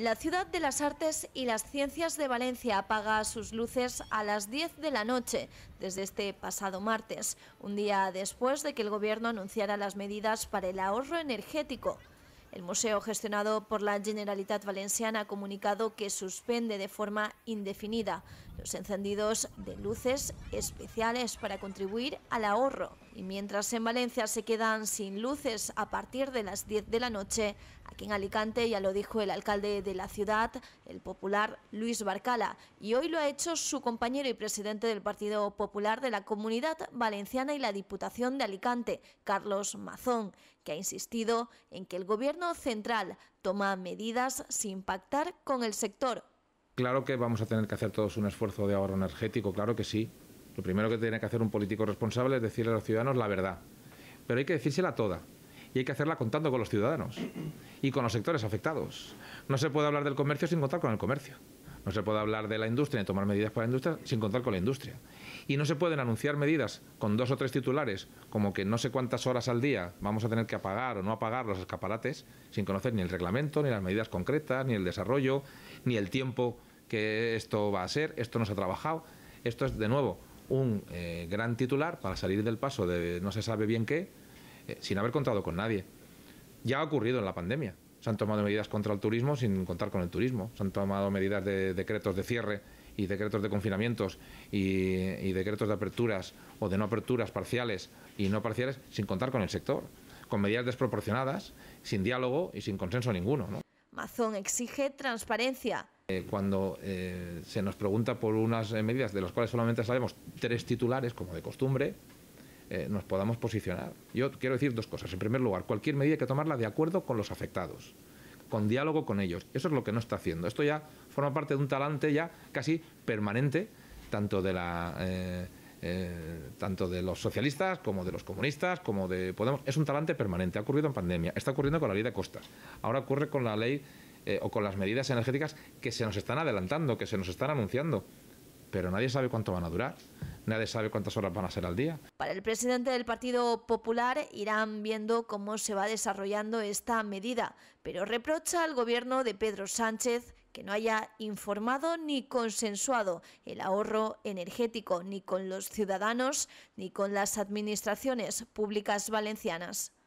La ciudad de las artes y las ciencias de Valencia apaga sus luces a las 10 de la noche desde este pasado martes, un día después de que el gobierno anunciara las medidas para el ahorro energético. El museo gestionado por la Generalitat Valenciana ha comunicado que suspende de forma indefinida los encendidos de luces especiales para contribuir al ahorro. Y mientras en Valencia se quedan sin luces a partir de las 10 de la noche, aquí en Alicante ya lo dijo el alcalde de la ciudad, el popular Luis Barcala, y hoy lo ha hecho su compañero y presidente del Partido Popular de la Comunidad Valenciana y la Diputación de Alicante, Carlos Mazón, que ha insistido en que el Gobierno central toma medidas sin pactar con el sector Claro que vamos a tener que hacer todos un esfuerzo de ahorro energético, claro que sí. Lo primero que tiene que hacer un político responsable es decirle a los ciudadanos la verdad. Pero hay que decírsela toda. Y hay que hacerla contando con los ciudadanos y con los sectores afectados. No se puede hablar del comercio sin contar con el comercio. No se puede hablar de la industria ni tomar medidas para la industria sin contar con la industria. Y no se pueden anunciar medidas con dos o tres titulares, como que no sé cuántas horas al día vamos a tener que apagar o no apagar los escaparates, sin conocer ni el reglamento, ni las medidas concretas, ni el desarrollo, ni el tiempo que esto va a ser, esto no se ha trabajado, esto es de nuevo un eh, gran titular para salir del paso de no se sabe bien qué, eh, sin haber contado con nadie. Ya ha ocurrido en la pandemia. Se han tomado medidas contra el turismo sin contar con el turismo. Se han tomado medidas de decretos de cierre y decretos de confinamientos y, decretos de aperturas o de no aperturas parciales y no parciales sin contar con el sector, con medidas desproporcionadas, sin diálogo y sin consenso ninguno. Mazón exige transparencia. Eh, cuando eh, se nos pregunta por unas eh, medidas de las cuales solamente sabemos tres titulares, como de costumbre, nos podamos posicionar. Yo quiero decir dos cosas. En primer lugar, cualquier medida hay que tomarla de acuerdo con los afectados, con diálogo con ellos. Eso es lo que no está haciendo. Esto ya forma parte de un talante ya casi permanente, tanto de la... tanto de los socialistas como de los comunistas, como de Podemos, es un talante permanente. Ha ocurrido en pandemia, está ocurriendo con la ley de costas, ahora ocurre con la ley eh, o con las medidas energéticas que se nos están adelantando, que se nos están anunciando. Pero nadie sabe cuánto van a durar, nadie sabe cuántas horas van a ser al día. Para el presidente del Partido Popular irán viendo cómo se va desarrollando esta medida, pero reprocha al gobierno de Pedro Sánchez que no haya informado ni consensuado el ahorro energético ni con los ciudadanos ni con las administraciones públicas valencianas.